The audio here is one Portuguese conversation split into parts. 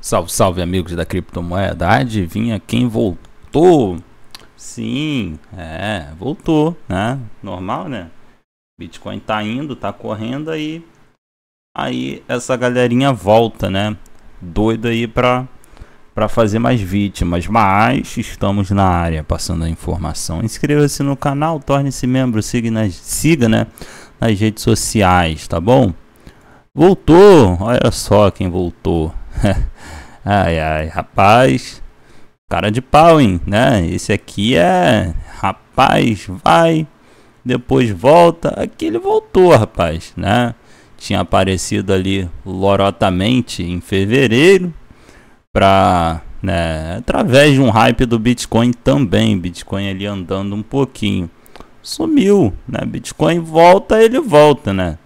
Salve, salve amigos da criptomoeda. Adivinha quem voltou? Sim, é, voltou, né? Normal, né? Bitcoin tá indo, tá correndo aí. Aí essa galerinha volta, né? Doida aí pra, pra fazer mais vítimas. Mas estamos na área passando a informação. Inscreva-se no canal, torne-se membro, siga, nas, siga né? nas redes sociais, tá bom? Voltou! Olha só quem voltou. ai, ai, rapaz. Cara de pau, hein? Né? Esse aqui é. Rapaz, vai. Depois volta. Aqui ele voltou, rapaz, né? Tinha aparecido ali lorotamente em fevereiro. Pra. Né, através de um hype do Bitcoin também. Bitcoin ali andando um pouquinho. Sumiu, né? Bitcoin volta, ele volta, né?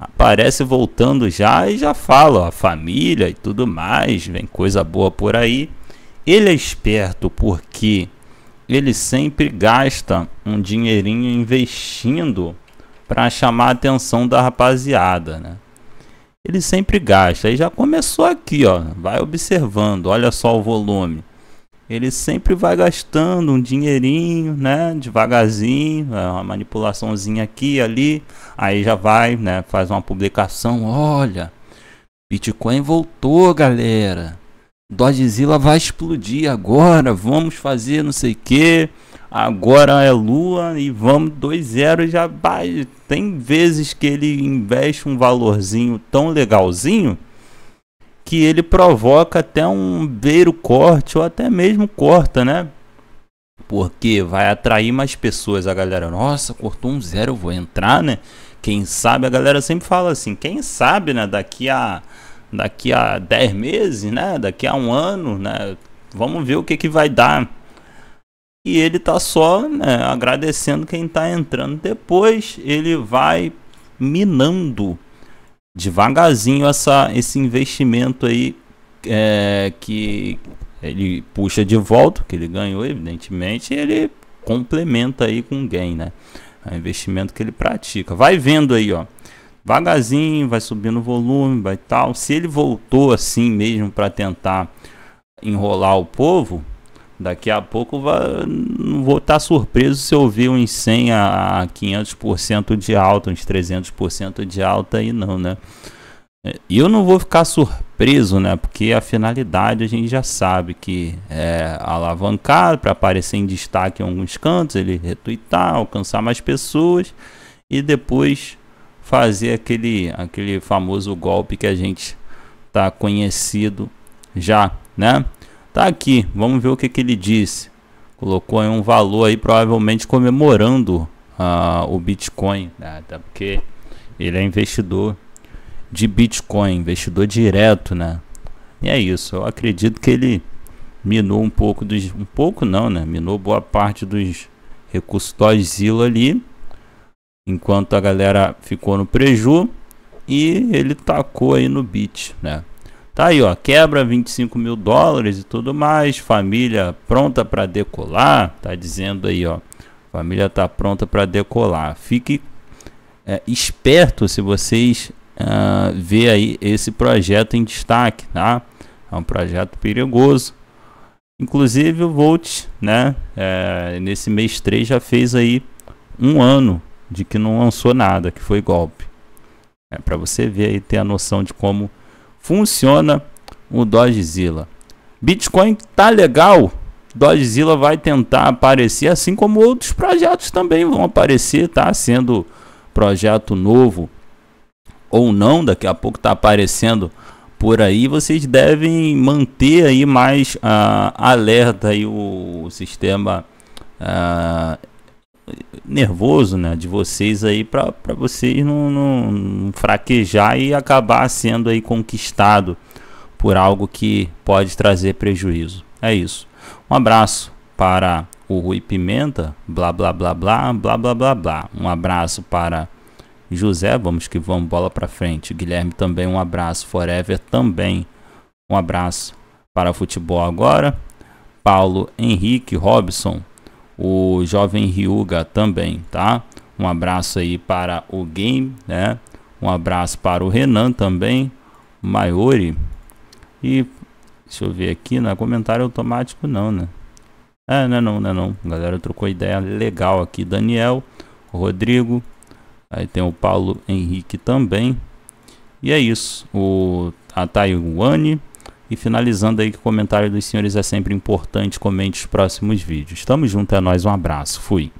aparece voltando já e já fala, ó, família e tudo mais, vem coisa boa por aí. Ele é esperto porque ele sempre gasta um dinheirinho investindo para chamar a atenção da rapaziada, né? Ele sempre gasta. Aí já começou aqui, ó, vai observando, olha só o volume ele sempre vai gastando um dinheirinho, né, devagarzinho, é uma manipulaçãozinha aqui ali, aí já vai, né, faz uma publicação, olha, Bitcoin voltou, galera. Dodgezilla vai explodir agora, vamos fazer não sei o que. Agora é lua e vamos 2-0 já vai. Tem vezes que ele investe um valorzinho tão legalzinho que ele provoca até um beiro corte ou até mesmo corta, né? Porque vai atrair mais pessoas. A galera, nossa, cortou um zero, vou entrar, né? Quem sabe, a galera sempre fala assim, quem sabe, né? Daqui a daqui a 10 meses, né? Daqui a um ano, né? Vamos ver o que, que vai dar. E ele tá só né, agradecendo quem tá entrando. Depois ele vai minando devagarzinho essa, esse investimento aí é, que ele puxa de volta, que ele ganhou, evidentemente, ele complementa aí com gain, né? É o investimento que ele pratica. Vai vendo aí, ó. Vagazinho, vai subindo o volume, vai tal. Se ele voltou assim mesmo para tentar enrolar o povo, Daqui a pouco vai, não vou estar tá surpreso se eu ver uns 100 a 500% de alta, uns 300% de alta aí não, né? É, e eu não vou ficar surpreso, né? Porque a finalidade a gente já sabe que é alavancar para aparecer em destaque em alguns cantos, ele retweetar, alcançar mais pessoas e depois fazer aquele, aquele famoso golpe que a gente tá conhecido já, né? Tá aqui, vamos ver o que, que ele disse. Colocou aí um valor aí, provavelmente comemorando uh, o Bitcoin, né? até porque ele é investidor de Bitcoin, investidor direto, né? E é isso, eu acredito que ele minou um pouco dos. Um pouco não, né? Minou boa parte dos recursos Zilo ali. Enquanto a galera ficou no preju. E ele tacou aí no bit, né? Tá aí, ó, quebra 25 mil dólares e tudo mais, família pronta para decolar, tá dizendo aí, ó, família tá pronta para decolar. Fique é, esperto se vocês uh, ver aí esse projeto em destaque, tá? É um projeto perigoso. Inclusive o Volt, né, é, nesse mês 3 já fez aí um ano de que não lançou nada, que foi golpe. É para você ver aí, ter a noção de como funciona o Dogezilla. Bitcoin tá legal, Dogezilla vai tentar aparecer, assim como outros projetos também vão aparecer, tá? Sendo projeto novo ou não, daqui a pouco tá aparecendo por aí, vocês devem manter aí mais uh, alerta aí o, sistema uh, nervoso né, de vocês aí para vocês não, não, não, fraquejar e acabar sendo aí conquistado por algo que pode trazer prejuízo. É isso. Um abraço para o Rui Pimenta, blá blá blá blá blá blá blá blá. Um abraço para José, vamos que vamos, bola para frente. Guilherme também, um abraço. Forever também, um abraço para futebol agora. Paulo Henrique Robson, o jovem Ryuga também, tá? Um abraço aí para o Game, né? Um abraço para o Renan também, Maiori. E deixa eu ver aqui, na é comentário automático não, né? É, não, é não, não, é não. A galera trocou ideia legal aqui, Daniel, Rodrigo, aí tem o Paulo Henrique também. E é isso. O a Taiwane e finalizando aí que o comentário dos senhores é sempre importante, comente os próximos vídeos. Tamo junto, é nóis, um abraço, fui.